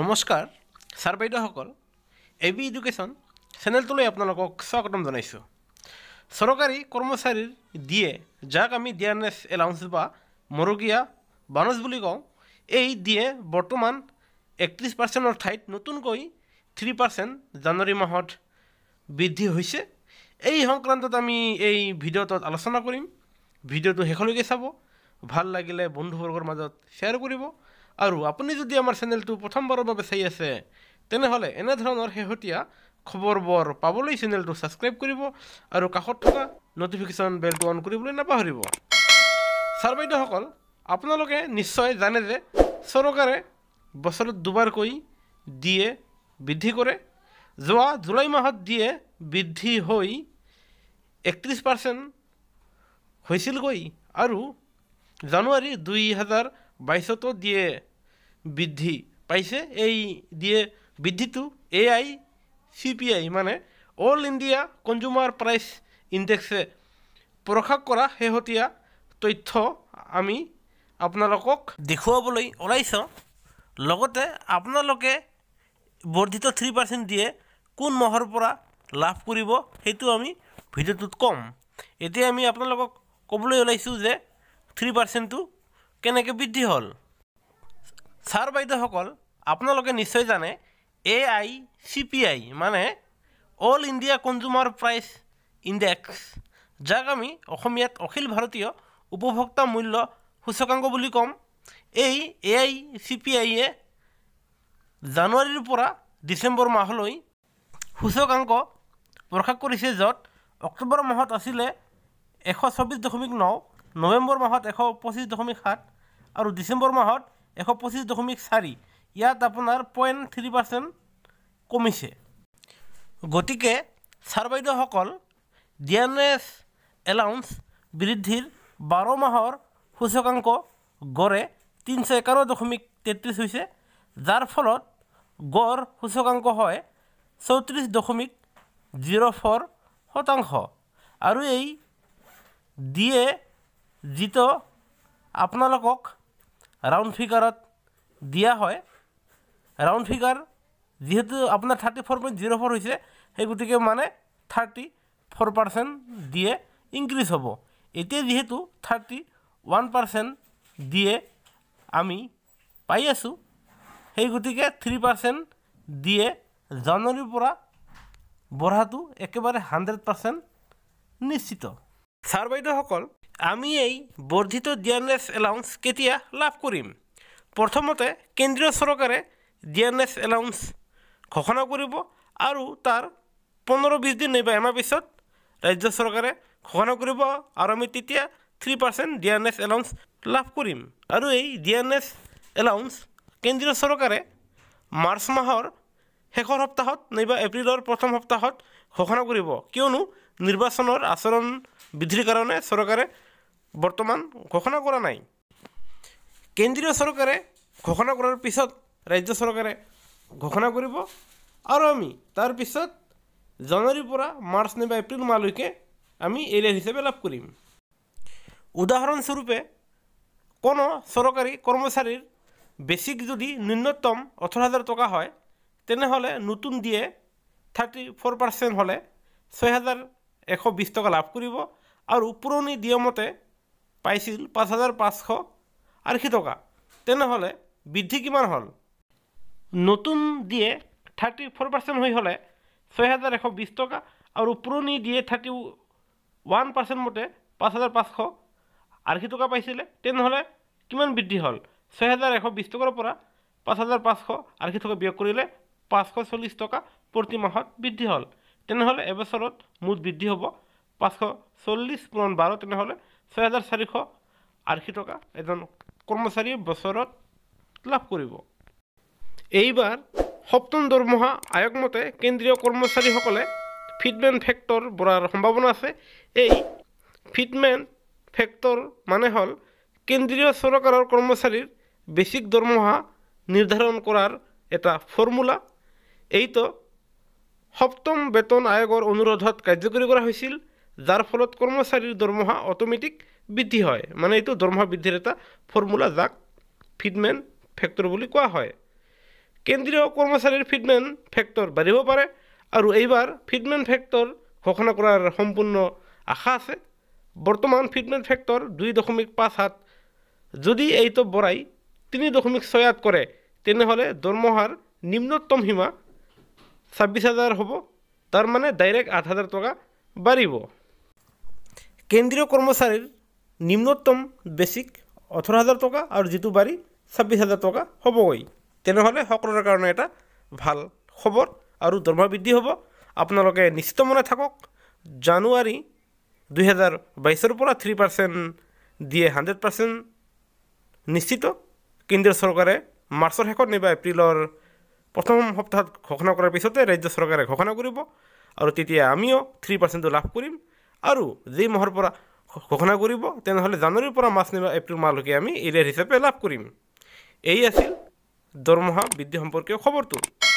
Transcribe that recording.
নমস্কাৰ ছাৰ বাইদেউসকল A B education চেনেলটোলৈ আপোনালোকক স্বাগতম জনাইছোঁ চৰকাৰী কৰ্মচাৰীৰ ডিয়ে যাক আমি ডি এন এছ এলাউন্স বা মৰগীয়া বানচ বুলি কওঁ এই ডিয়ে বৰ্তমান একত্ৰিছ পাৰ্চেণ্টৰ ঠাইত নতুনকৈ থ্ৰী পাৰ্চেণ্ট জানুৱাৰী মাহত বৃদ্ধি হৈছে এই সংক্ৰান্তত আমি এই ভিডিঅ'টোত আলোচনা কৰিম ভিডিঅ'টো শেষলৈকে চাব ভাল লাগিলে বন্ধুবৰ্গৰ মাজত শ্বেয়াৰ কৰিব আৰু আপুনি যদি আমাৰ চেনেলটো প্ৰথমবাৰৰ বাবে চাই আছে তেনেহ'লে এনেধৰণৰ শেহতীয়া খবৰবোৰ পাবলৈ চেনেলটো ছাবস্ক্ৰাইব কৰিব আৰু কাষত থকা ন'টিফিকেশ্যন বেলটো অন কৰিবলৈ নাপাহৰিব ছাৰ বাইদেউসকল আপোনালোকে নিশ্চয় জানে যে চৰকাৰে বছৰত দুবাৰকৈ দিয়ে বৃদ্ধি কৰে যোৱা জুলাই মাহত দিয়ে বৃদ্ধি হৈ একত্ৰিছ পাৰ্চেণ্ট হৈছিলগৈ আৰু জানুৱাৰী দুই হাজাৰ বাইছতো দিয়ে বৃদ্ধি পাইছে এই দিয়ে বৃদ্ধিটো A I C P I মানে অল ইণ্ডিয়া কনজুমাৰ প্ৰাইচ ইণ্ডেক্সে প্ৰকাশ কৰা শেহতীয়া তথ্য আমি আপোনালোকক দেখুৱাবলৈ ওলাইছোঁ লগতে আপোনালোকে বৰ্ধিত থ্ৰী পাৰ্চেণ্ট দিয়ে কোন মাহৰ পৰা লাভ কৰিব সেইটো আমি ভিডিঅ'টোত ক'ম এতিয়া আমি আপোনালোকক ক'বলৈ ওলাইছোঁ যে থ্ৰী পাৰ্চেণ্টটো কেনেকৈ বৃদ্ধি হ'ল ছাৰ বাইদেউসকল আপোনালোকে নিশ্চয় জানে A I C P I মানে all India consumer price index যাক আমি অসমীয়াত অখিল ভাৰতীয় উপভোক্তা মূল্য সূচকাংক বুলি ক'ম এই এ আই চি পি আইয়ে জানুৱাৰীৰ পৰা ডিচেম্বৰ মাহলৈ সূচকাংক প্ৰকাশ কৰিছে য'ত অক্টোবৰ মাহত আছিলে এশ চৌবিছ দশমিক ন নৱেম্বৰ মাহত এশ পঁচিছ দশমিক সাত আৰু ডিচেম্বৰ মাহত এশ পঁচিছ দশমিক চাৰি ইয়াত আপোনাৰ পইণ্ট থ্ৰী পাৰ্চেণ্ট কমিছে গতিকে ছাৰ বাইদেউসকল ডি এন এছ এলাউন্স বৃদ্ধিৰ বাৰ মাহৰ সূচকাংক গড়ে তিনিশ এঘাৰ দশমিক তেত্ৰিছ হৈছে যাৰ ফলত গড় সূচকাংক হয় চৌত্ৰিছ দশমিক জিৰ' ফ'ৰ শতাংশ আৰু এই ডি এ যিটো আপোনালোকক ৰাউণ্ড ফিগাৰত দিয়া হয় ৰাউণ্ড ফিগাৰ যিহেতু আপোনাৰ thirty four point zero' four হৈছে সেই গতিকে মানে থাৰ্টি ফ'ৰ পাৰ্চেণ্ট দিয়ে ইনক্ৰিজ হ'ব এতিয়া যিহেতু থাৰ্টি ওৱান পাৰ্চেণ্ট দিয়ে আমি পাই আছোঁ সেই গতিকে থ্ৰী পাৰ্চেণ্ট দিয়ে জানুৱাৰীৰ পৰা বঢ়াটো একেবাৰে হাণ্ড্ৰেড পাৰ্চেণ্ট নিশ্চিত ছাৰ বাইদেউসকল আমি এই বৰ্ধিত ডি এন এছ এলাউন্স কেতিয়া লাভ কৰিম প্ৰথমতে কেন্দ্ৰীয় চৰকাৰে ডি এন এছ এলাউন্স ঘোষণা কৰিব আৰু তাৰ পোন্ধৰ বিছ দিন নাইবা এমাহ পিছত ৰাজ্য চৰকাৰে ঘোষণা কৰিব আৰু আমি তেতিয়া three percent D N S allowance লাভ কৰিম আৰু এই ডি এন এছ এলাউন্স কেন্দ্ৰীয় চৰকাৰে মাৰ্চ মাহৰ শেষৰ সপ্তাহত নাইবা এপ্ৰিলৰ প্ৰথম সপ্তাহত ঘোষণা কৰিব কিয়নো নিৰ্বাচনৰ আচৰণ বৃদ্ধিৰ কাৰণে চৰকাৰে বৰ্তমান ঘোষণা কৰা নাই কেন্দ্ৰীয় চৰকাৰে ঘোষণা কৰাৰ পিছত ৰাজ্য চৰকাৰে ঘোষণা কৰিব আৰু আমি তাৰপিছত জানুৱাৰীৰ পৰা মাৰ্চ নাইবা এপ্ৰিল মাহলৈকে আমি এৰিয়া হিচাপে লাভ কৰিম উদাহৰণস্বৰূপে কোনো চৰকাৰী কৰ্মচাৰীৰ বেছিক যদি ন্যূনতম ওঠৰ হাজাৰ টকা হয় তেনেহ'লে নতুন D A thirty four percent হ'লে ছয় হাজাৰ এশ বিছ টকা লাভ কৰিব আৰু পুৰণি দিয়মতে পাইছিল পাঁচ হাজাৰ পাঁচশ আশী টকা তেনেহ'লে বৃদ্ধি কিমান হ'ল নতুন দিয়ে থাৰ্টি ফ'ৰ পাৰ্চেণ্ট হৈ হ'লে ছয় হাজাৰ এশ বিছ টকা আৰু পুৰণি দিয়ে থাৰ্টি ওৱান পাৰ্চেণ্ট মতে পাঁচ হাজাৰ পাঁচশ আশী টকা পাইছিলে তেনেহ'লে কিমান বৃদ্ধি হ'ল ছয় হাজাৰ এশ বিছ টকাৰ পৰা পাঁচ হাজাৰ পাঁচশ আশী টকা ব্যয় কৰিলে পাঁচশ চল্লিছ টকা প্ৰতি মাহত বৃদ্ধি হ'ল তেনেহ'লে এবছৰত মুঠ বৃদ্ধি হ'ব পাঁচশ চল্লিছ পূৰণ বাৰ তেনেহ'লে ছয় হাজাৰ চাৰিশ আশী টকা এজন কৰ্মচাৰীয়ে বছৰত লাভ কৰিব এইবাৰ সপ্তম দৰমহা আয়োগ মতে কেন্দ্ৰীয় কৰ্মচাৰীসকলে ফিটমেন ফেক্টৰ বঢ়াৰ সম্ভাৱনা আছে এই ফিটমেন ফেক্টৰ মানে হ'ল কেন্দ্ৰীয় চৰকাৰৰ কৰ্মচাৰীৰ বেছিক দৰমহা নিৰ্ধাৰণ কৰাৰ এটা ফৰ্মুলা এইটো সপ্তম বেতন আয়োগৰ অনুৰোধত কাৰ্যকৰী কৰা হৈছিল যাৰ ফলত কৰ্মচাৰীৰ দৰমহা অট'মেটিক বৃদ্ধি হয় মানে এইটো দৰমহা বৃদ্ধিৰ এটা ফৰ্মুলা যাক ফিডমেন ফেক্টৰ বুলি কোৱা হয় কেন্দ্ৰীয় কৰ্মচাৰীৰ ফিডমেন ফেক্টৰ বাঢ়িব পাৰে আৰু এইবাৰ ফিডমেন ফেক্টৰ ঘোষণা কৰাৰ সম্পূৰ্ণ আশা আছে বৰ্তমান ফিডমেন ফেক্টৰ দুই দশমিক পাঁচ সাত যদি এইটো বঢ়াই তিনি দশমিক ছয় আঠ কৰে তেনেহ'লে দৰমহাৰ নিম্নতম সীমা ছাব্বিছ হাজাৰ হ'ব তাৰমানে ডাইৰেক্ট আঠ হাজাৰ টকা বাঢ়িব কেন্দ্ৰীয় কৰ্মচাৰীৰ নিম্নতম বেচিক ওঠৰ হাজাৰ টকা আৰু যিটো বাৰী ছাব্বিছ হাজাৰ টকা হ'বগৈ তেনেহ'লে সকলোৰে কাৰণে এটা ভাল খবৰ আৰু দৰমহা বৃদ্ধি হ'ব আপোনালোকে নিশ্চিত মনে থাকক জানুৱাৰী দুহেজাৰ বাইছৰ পৰা থ্ৰী পাৰ্চেণ্ট দিয়ে হাণ্ড্ৰেড পাৰ্চেণ্ট নিশ্চিত কেন্দ্ৰীয় চৰকাৰে মাৰ্চৰ শেষত নাইবা এপ্ৰিলৰ প্ৰথম সপ্তাহত ঘোষণা কৰাৰ পিছতে ৰাজ্য চৰকাৰে ঘোষণা কৰিব আৰু তেতিয়া আমিও থ্ৰী পাৰ্চেণ্টটো লাভ কৰিম আৰু যি মাহৰ পৰা ঘোষণা কৰিব তেনেহ'লে জানুৱাৰীৰ পৰা মাছ নাইবা এপ্ৰিল মাহলৈকে আমি এৰিয়াৰ হিচাপে লাভ কৰিম এই আছিল দৰমহা বৃদ্ধি সম্পৰ্কীয় খবৰটো